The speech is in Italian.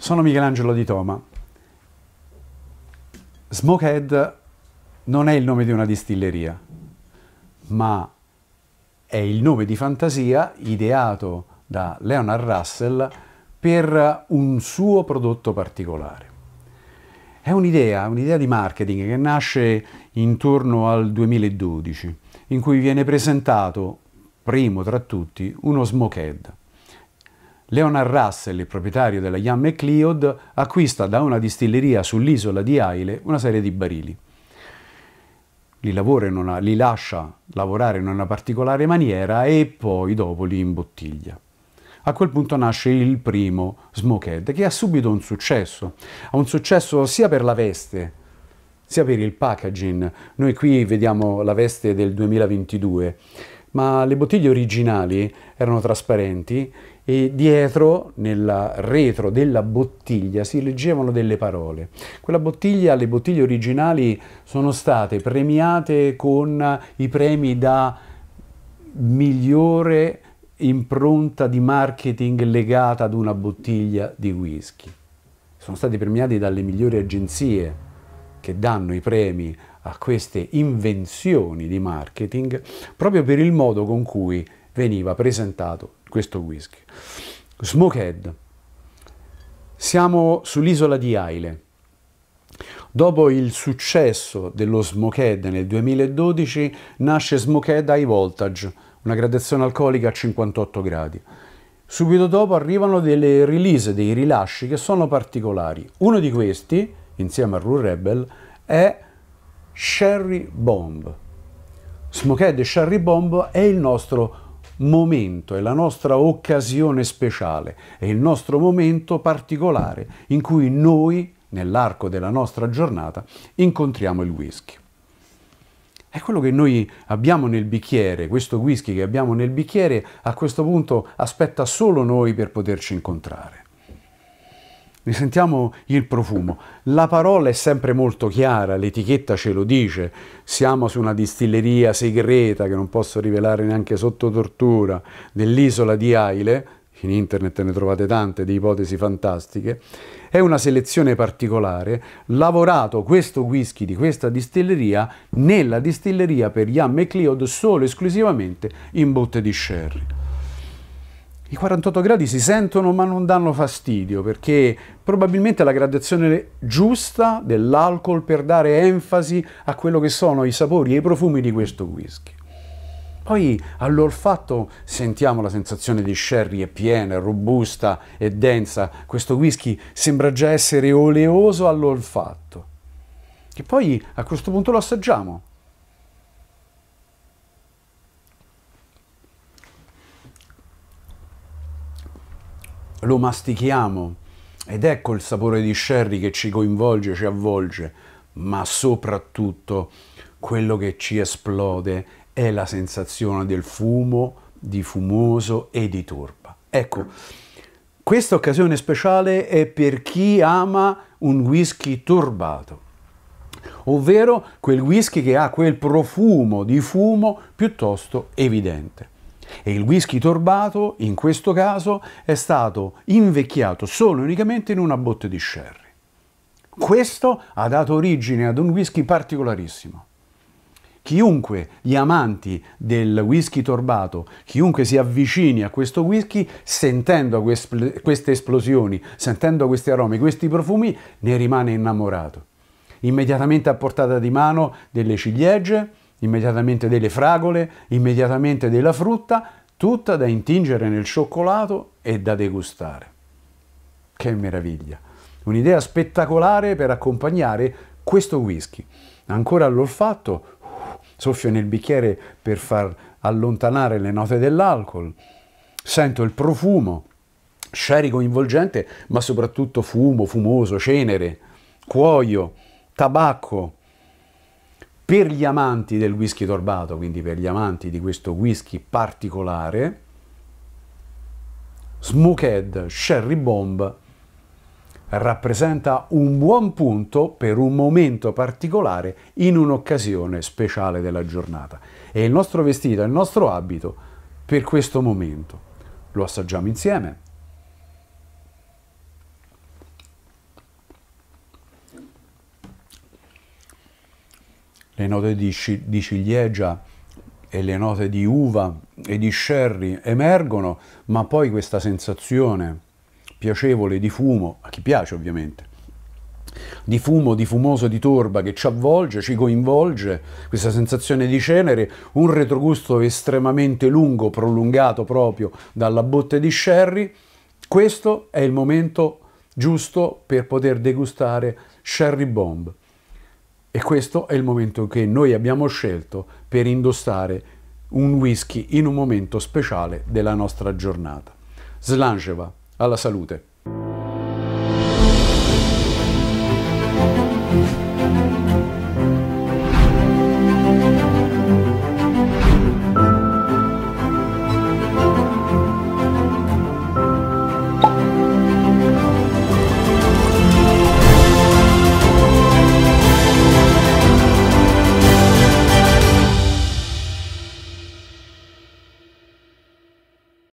Sono Michelangelo di Toma. Smokehead non è il nome di una distilleria, ma è il nome di fantasia ideato da Leonard Russell per un suo prodotto particolare. È un'idea, un'idea di marketing che nasce intorno al 2012, in cui viene presentato, primo tra tutti, uno smokehead. Leonard Russell, il proprietario della Yam Cleod, acquista da una distilleria sull'isola di Aile una serie di barili. Li, una, li, lascia lavorare in una particolare maniera e poi dopo li imbottiglia. A quel punto nasce il primo Smokehead, che ha subito un successo. Ha un successo sia per la veste, sia per il packaging. Noi qui vediamo la veste del 2022, ma le bottiglie originali erano trasparenti e dietro, nel retro della bottiglia, si leggevano delle parole. Quella bottiglia, le bottiglie originali sono state premiate con i premi da migliore impronta di marketing legata ad una bottiglia di whisky. Sono stati premiati dalle migliori agenzie che danno i premi a queste invenzioni di marketing proprio per il modo con cui veniva presentato questo whisky. Smokehead. Siamo sull'isola di Aile. Dopo il successo dello Smokehead nel 2012 nasce Smokehead High Voltage, una gradazione alcolica a 58 gradi. Subito dopo arrivano delle release, dei rilasci che sono particolari. Uno di questi, insieme a Rue Rebel, è Sherry Bomb. Smokehead e Sherry Bomb è il nostro momento, è la nostra occasione speciale, è il nostro momento particolare in cui noi, nell'arco della nostra giornata, incontriamo il whisky. È quello che noi abbiamo nel bicchiere, questo whisky che abbiamo nel bicchiere a questo punto aspetta solo noi per poterci incontrare ne sentiamo il profumo. La parola è sempre molto chiara, l'etichetta ce lo dice, siamo su una distilleria segreta che non posso rivelare neanche sotto tortura, nell'isola di Aile, in internet ne trovate tante di ipotesi fantastiche, è una selezione particolare, lavorato questo whisky di questa distilleria nella distilleria per Yam e Cleod solo esclusivamente in botte di sherry. I 48 gradi si sentono ma non danno fastidio perché probabilmente è la gradazione giusta dell'alcol per dare enfasi a quello che sono i sapori e i profumi di questo whisky. Poi all'olfatto sentiamo la sensazione di sherry, è piena, robusta, e densa. Questo whisky sembra già essere oleoso all'olfatto. E poi a questo punto lo assaggiamo. lo mastichiamo ed ecco il sapore di sherry che ci coinvolge, ci avvolge, ma soprattutto quello che ci esplode è la sensazione del fumo, di fumoso e di turba. Ecco, questa occasione speciale è per chi ama un whisky turbato, ovvero quel whisky che ha quel profumo di fumo piuttosto evidente. E il whisky torbato, in questo caso, è stato invecchiato solo e unicamente in una botte di sherry. Questo ha dato origine ad un whisky particolarissimo. Chiunque gli amanti del whisky torbato, chiunque si avvicini a questo whisky, sentendo queste esplosioni, sentendo questi aromi, questi profumi, ne rimane innamorato. Immediatamente a portata di mano delle ciliegie, immediatamente delle fragole, immediatamente della frutta, tutta da intingere nel cioccolato e da degustare. Che meraviglia! Un'idea spettacolare per accompagnare questo whisky. Ancora all'olfatto, soffio nel bicchiere per far allontanare le note dell'alcol, sento il profumo, sherry coinvolgente, ma soprattutto fumo, fumoso, cenere, cuoio, tabacco, per gli amanti del whisky torbato, quindi per gli amanti di questo whisky particolare, Smoked Sherry Bomb rappresenta un buon punto per un momento particolare in un'occasione speciale della giornata. E il nostro vestito, il nostro abito per questo momento. Lo assaggiamo insieme. le note di, di ciliegia e le note di uva e di sherry emergono, ma poi questa sensazione piacevole di fumo, a chi piace ovviamente, di fumo, di fumoso, di torba che ci avvolge, ci coinvolge, questa sensazione di cenere, un retrogusto estremamente lungo, prolungato proprio dalla botte di sherry, questo è il momento giusto per poter degustare Sherry Bomb. E questo è il momento che noi abbiamo scelto per indossare un whisky in un momento speciale della nostra giornata. Slangeva, alla salute!